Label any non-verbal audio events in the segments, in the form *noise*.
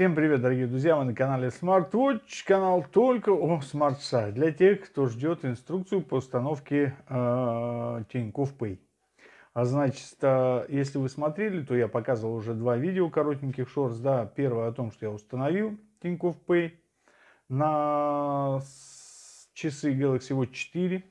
Всем привет, дорогие друзья! Вы на канале SmartWatch, канал только о смарт Для тех, кто ждет инструкцию по установке э, Тинькофф Pay. А значит, э, если вы смотрели, то я показывал уже два видео коротеньких шорс. Да, первое о том, что я установил Тинькофф Pay на часы Galaxy Watch 4.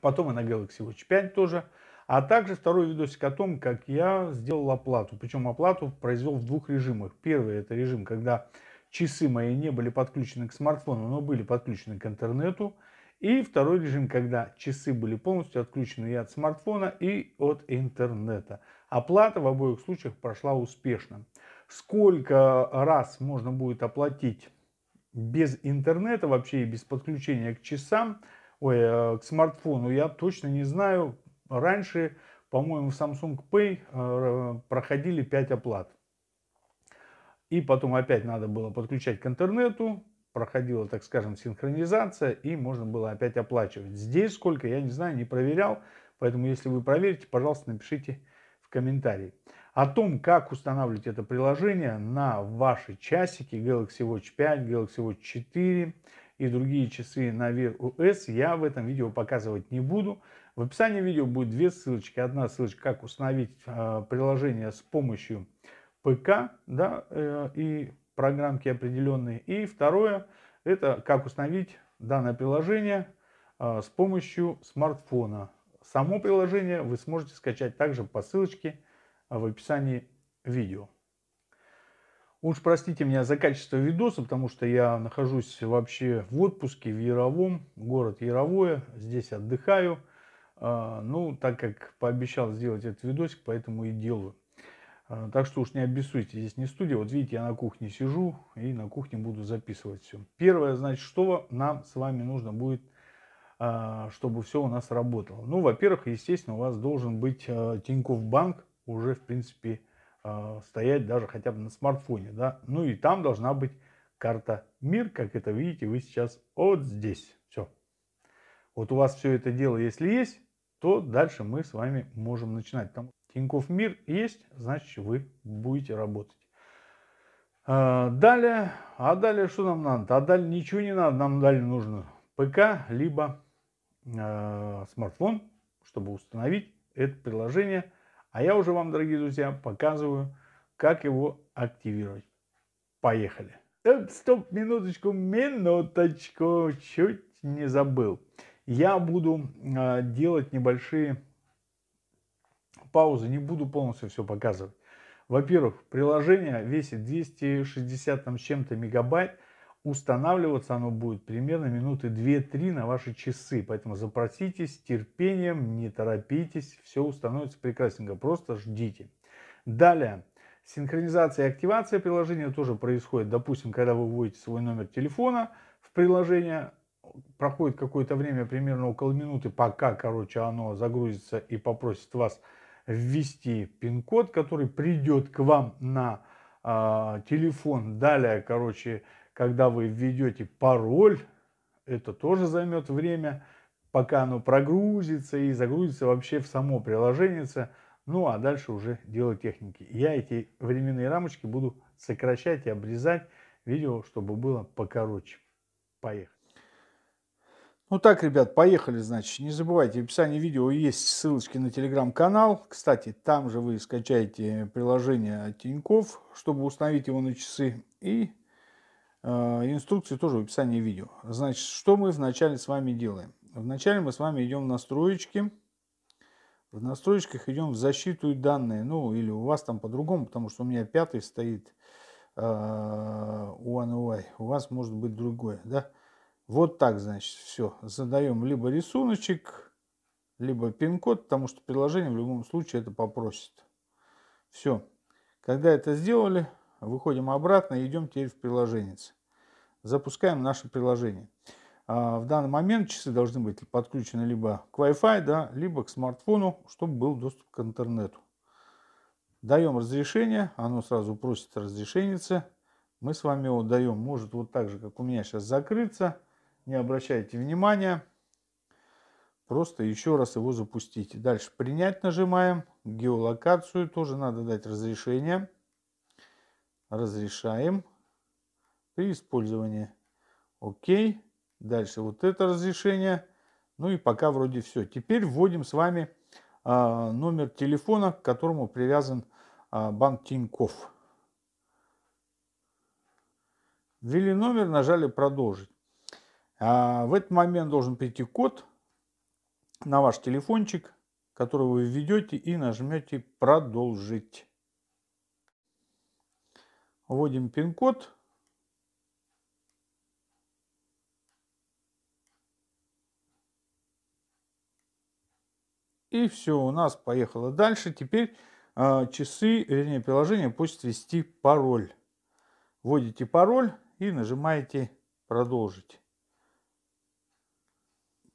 Потом и на Galaxy Watch 5 тоже. А также второй видосик о том, как я сделал оплату. Причем оплату произвел в двух режимах. Первый это режим, когда часы мои не были подключены к смартфону, но были подключены к интернету. И второй режим, когда часы были полностью отключены и от смартфона, и от интернета. Оплата в обоих случаях прошла успешно. Сколько раз можно будет оплатить без интернета вообще и без подключения к часам, ой, э, к смартфону, я точно не знаю. Раньше, по-моему, в Samsung Pay э, проходили 5 оплат. И потом опять надо было подключать к интернету, проходила, так скажем, синхронизация, и можно было опять оплачивать. Здесь сколько, я не знаю, не проверял, поэтому если вы проверите, пожалуйста, напишите в комментарии. О том, как устанавливать это приложение на ваши часики Galaxy Watch 5, Galaxy Watch 4 и другие часы на Wear OS, я в этом видео показывать не буду. В описании видео будет две ссылочки. Одна ссылочка, как установить э, приложение с помощью ПК да, э, и программки определенные. И второе, это как установить данное приложение э, с помощью смартфона. Само приложение вы сможете скачать также по ссылочке а, в описании видео. Уж простите меня за качество видоса, потому что я нахожусь вообще в отпуске в Яровом, город Яровое, здесь отдыхаю. А, ну, так как пообещал сделать этот видосик, поэтому и делаю. А, так что уж не обессудьте, здесь не студия. Вот видите, я на кухне сижу и на кухне буду записывать все. Первое, значит, что нам с вами нужно будет, а, чтобы все у нас работало. Ну, во-первых, естественно, у вас должен быть Тинькофф Банк уже, в принципе, стоять даже хотя бы на смартфоне. Да? Ну и там должна быть карта МИР, как это видите вы сейчас вот здесь. Все. Вот у вас все это дело, если есть, то дальше мы с вами можем начинать. Потому что Мир есть, значит вы будете работать. А, далее, а далее что нам надо? А далее ничего не надо, нам далее нужно ПК, либо э, смартфон, чтобы установить это приложение. А я уже вам, дорогие друзья, показываю, как его активировать. Поехали. Так, э, стоп, минуточку, минуточку, чуть не забыл. Я буду а, делать небольшие паузы, не буду полностью все показывать. Во-первых, приложение весит 260 там, с чем-то мегабайт. Устанавливаться оно будет примерно минуты 2-3 на ваши часы. Поэтому запроситесь терпением, не торопитесь. Все установится прекрасненько. Просто ждите. Далее. Синхронизация и активация приложения тоже происходит. Допустим, когда вы вводите свой номер телефона в приложение, проходит какое-то время, примерно около минуты, пока, короче, оно загрузится и попросит вас ввести пин-код, который придет к вам на э, телефон. Далее, короче, когда вы введете пароль, это тоже займет время, пока оно прогрузится и загрузится вообще в само приложение. Ну, а дальше уже дело техники. Я эти временные рамочки буду сокращать и обрезать видео, чтобы было покороче. Поехали. Ну так, ребят, поехали, значит. Не забывайте, в описании видео есть ссылочки на телеграм-канал. Кстати, там же вы скачаете приложение от Тиньков, чтобы установить его на часы. И э, инструкции тоже в описании видео. Значит, что мы вначале с вами делаем? Вначале мы с вами идем в настроечки. В настройках идем в защиту и данные. Ну, или у вас там по-другому, потому что у меня пятый стоит э, OneUI. У вас может быть другой, да? Вот так, значит, все. Задаем либо рисуночек, либо пин-код, потому что приложение в любом случае это попросит. Все. Когда это сделали, выходим обратно и идем теперь в приложение. Запускаем наше приложение. А, в данный момент часы должны быть подключены либо к Wi-Fi, да, либо к смартфону, чтобы был доступ к интернету. Даем разрешение, оно сразу просит разрешенница. Мы с вами его даем, может вот так же, как у меня сейчас закрыться не обращайте внимания. Просто еще раз его запустите. Дальше принять нажимаем. Геолокацию тоже надо дать разрешение. Разрешаем при использовании. Окей. Дальше вот это разрешение. Ну и пока вроде все. Теперь вводим с вами а, номер телефона, к которому привязан а, банк Тиньков. Ввели номер, нажали продолжить. А, в этот момент должен прийти код на ваш телефончик, который вы введете и нажмете «Продолжить». Вводим пин-код. И все, у нас поехало дальше. Теперь э, часы, вернее приложение пусть ввести пароль. Вводите пароль и нажимаете «Продолжить».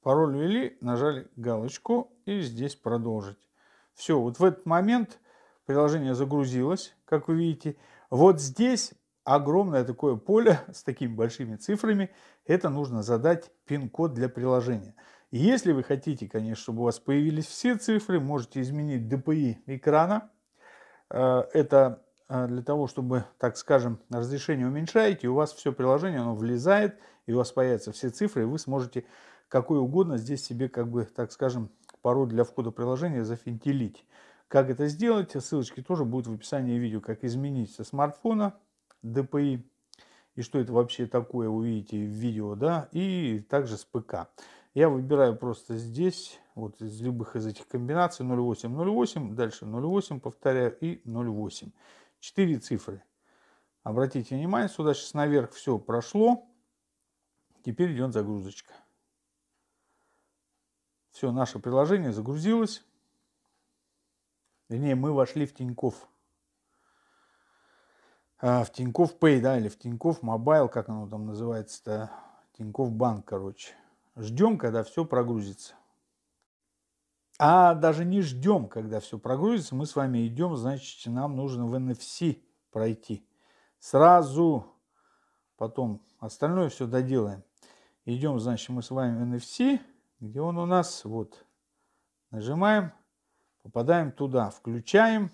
Пароль ввели, нажали галочку и здесь продолжить. Все, вот в этот момент приложение загрузилось, как вы видите. Вот здесь огромное такое поле *laughs* с такими большими цифрами. Это нужно задать пин-код для приложения. если вы хотите, конечно, чтобы у вас появились все цифры, можете изменить DPI экрана. Э, это э, для того, чтобы, так скажем, разрешение уменьшаете, у вас все приложение, оно влезает, и у вас появятся все цифры, и вы сможете какой угодно здесь себе, как бы, так скажем, пароль для входа приложения зафентилить Как это сделать, ссылочки тоже будут в описании видео, как изменить со смартфона DPI и что это вообще такое, увидите в видео, да, и также с ПК. Я выбираю просто здесь, вот из любых из этих комбинаций 0.8, 0.8, дальше 0.8, повторяю, и 0.8. Четыре цифры. Обратите внимание, сюда сейчас наверх все прошло. Теперь идет загрузочка. Все, наше приложение загрузилось. Вернее, мы вошли в Тиньков. А, в Тиньков Pay, да, или в Тиньков Мобайл, как оно там называется-то. Тиньков Банк, короче. Ждем, когда все прогрузится. А даже не ждем, когда все прогрузится. Мы с вами идем, значит, нам нужно в NFC пройти. Сразу потом остальное все доделаем. Идем, значит, мы с вами в NFC. Где он у нас? Вот. Нажимаем, попадаем туда, включаем.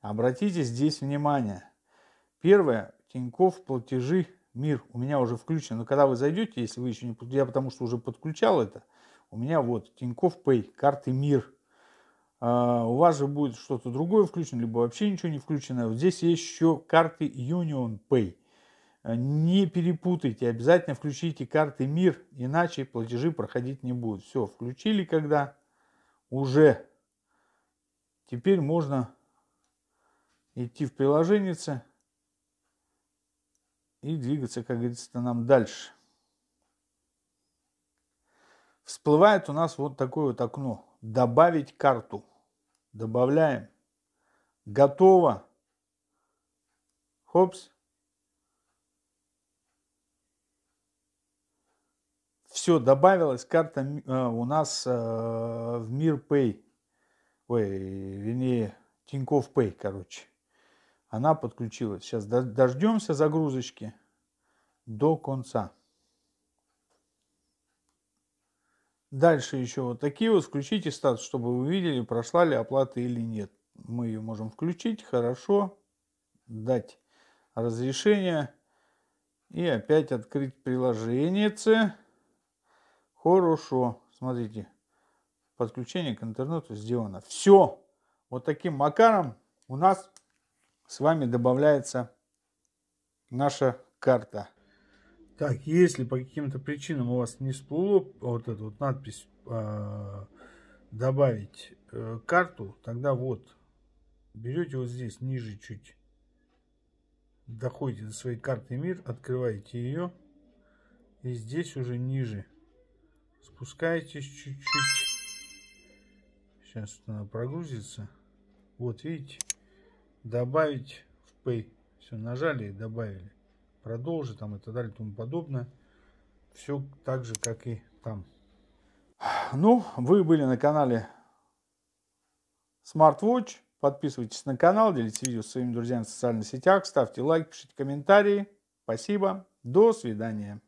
Обратите здесь внимание. Первое, Тиньков платежи мир у меня уже включено. Но когда вы зайдете, если вы еще не... Я потому что уже подключал это. У меня вот Тиньков Pay, карты мир. А, у вас же будет что-то другое включено, либо вообще ничего не включено. Здесь есть еще карты Union Pay. Э, не перепутайте, обязательно включите карты МИР, иначе платежи проходить не будут. Все, включили когда? Уже. Теперь можно идти в приложение и двигаться, как говорится, нам дальше. Всплывает у нас вот такое вот окно. Добавить карту. Добавляем. Готово. Хопс. Все, добавилась карта э, у нас э, в Мир Pay. Ой, вернее, Тинькофф Pay, короче. Она подключилась. Сейчас дождемся загрузочки до конца. Дальше еще вот такие вот. Включите статус, чтобы вы видели, прошла ли оплата или нет. Мы ее можем включить. Хорошо. Дать разрешение. И опять открыть приложение. Хорошо. Смотрите, подключение к интернету сделано. Все. Вот таким макаром у нас с вами добавляется наша карта. Так, если по каким-то причинам у вас не всплыло вот эту вот надпись э, «Добавить э, карту», тогда вот, берете вот здесь, ниже чуть, доходите до своей карты «Мир», открываете ее, и здесь уже ниже спускаетесь чуть-чуть. Сейчас она прогрузится. Вот, видите, добавить в Pay. Все, нажали и добавили. Продолжи там и так далее и тому подобное. Все так же, как и там. Ну, вы были на канале SmartWatch. Подписывайтесь на канал, делитесь видео с своими друзьями в социальных сетях, ставьте лайк, пишите комментарии. Спасибо. До свидания.